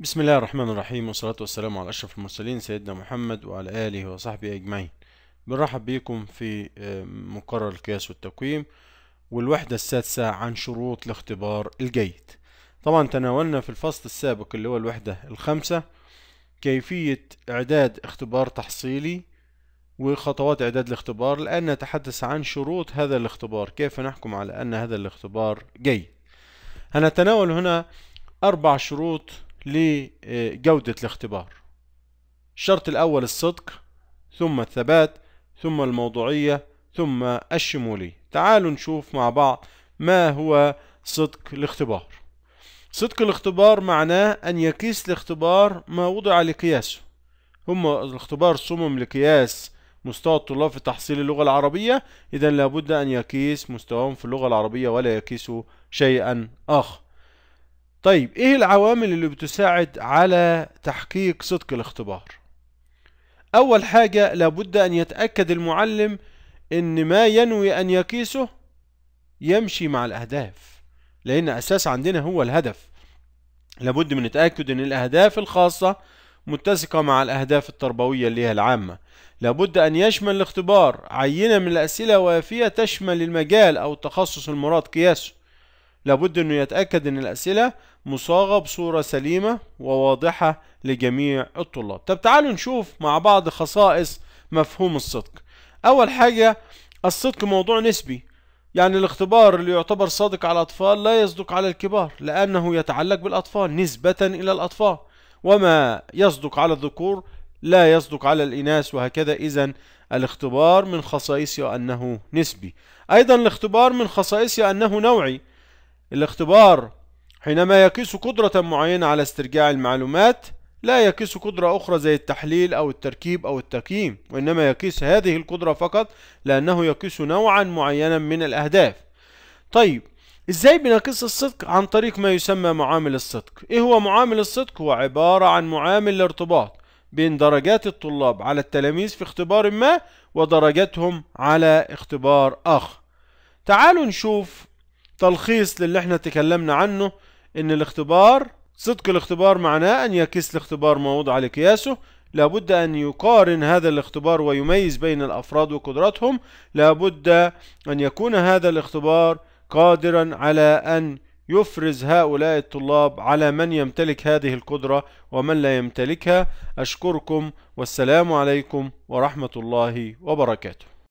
بسم الله الرحمن الرحيم والصلاة والسلام على أشرف المرسلين سيدنا محمد وعلى آله وصحبه أجمعين بنرحب بكم في آه، مقرر القياس والتقويم والوحدة السادسة عن شروط الاختبار الجيد طبعا تناولنا في الفصل السابق اللي هو الوحدة الخامسة كيفية إعداد اختبار تحصيلي وخطوات إعداد الاختبار لأن نتحدث عن شروط هذا الاختبار كيف نحكم على أن هذا الاختبار جيد هنتناول هنا أربع شروط لجودة الاختبار الشرط الأول الصدق ثم الثبات ثم الموضوعية ثم الشمولية تعالوا نشوف مع بعض ما هو صدق الاختبار صدق الاختبار معناه أن يقيس الاختبار ما وضع لقياسه هم الاختبار صمم لقياس مستوى الطلاب في تحصيل اللغة العربية إذا لابد أن يقيس مستواهم في اللغة العربية ولا يكيسوا شيئا آخر طيب ايه العوامل اللي بتساعد على تحقيق صدق الاختبار اول حاجة لابد ان يتأكد المعلم ان ما ينوي ان يقيسه يمشي مع الاهداف لان اساس عندنا هو الهدف لابد من التأكد ان الاهداف الخاصة متسقة مع الاهداف التربوية اللي هي العامة لابد ان يشمل الاختبار عينة من الاسئلة وافية تشمل المجال او التخصص المراد قياسه لابد أنه يتأكد أن الأسئلة مصاغة بصورة سليمة وواضحة لجميع الطلاب طب تعالوا نشوف مع بعض خصائص مفهوم الصدق أول حاجة الصدق موضوع نسبي يعني الاختبار اللي يعتبر صادق على الأطفال لا يصدق على الكبار لأنه يتعلق بالأطفال نسبة إلى الأطفال وما يصدق على الذكور لا يصدق على الإناث وهكذا إذا الاختبار من خصائصه أنه نسبي أيضا الاختبار من خصائصه أنه نوعي الاختبار حينما يقيس قدرة معينة على استرجاع المعلومات لا يقيس قدرة أخرى زي التحليل أو التركيب أو التقييم وإنما يقيس هذه القدرة فقط لأنه يقيس نوعا معينا من الأهداف طيب إزاي بنقيس الصدق عن طريق ما يسمى معامل الصدق إيه هو معامل الصدق هو عبارة عن معامل الارتباط بين درجات الطلاب على التلاميذ في اختبار ما ودرجاتهم على اختبار آخر تعالوا نشوف تلخيص للي احنا تكلمنا عنه ان الاختبار صدق الاختبار معناه ان يقيس الاختبار ما وضع لقياسه لابد أن يقارن هذا الاختبار ويميز بين الأفراد وقدراتهم لابد أن يكون هذا الاختبار قادرا على أن يفرز هؤلاء الطلاب على من يمتلك هذه القدرة ومن لا يمتلكها أشكركم والسلام عليكم ورحمة الله وبركاته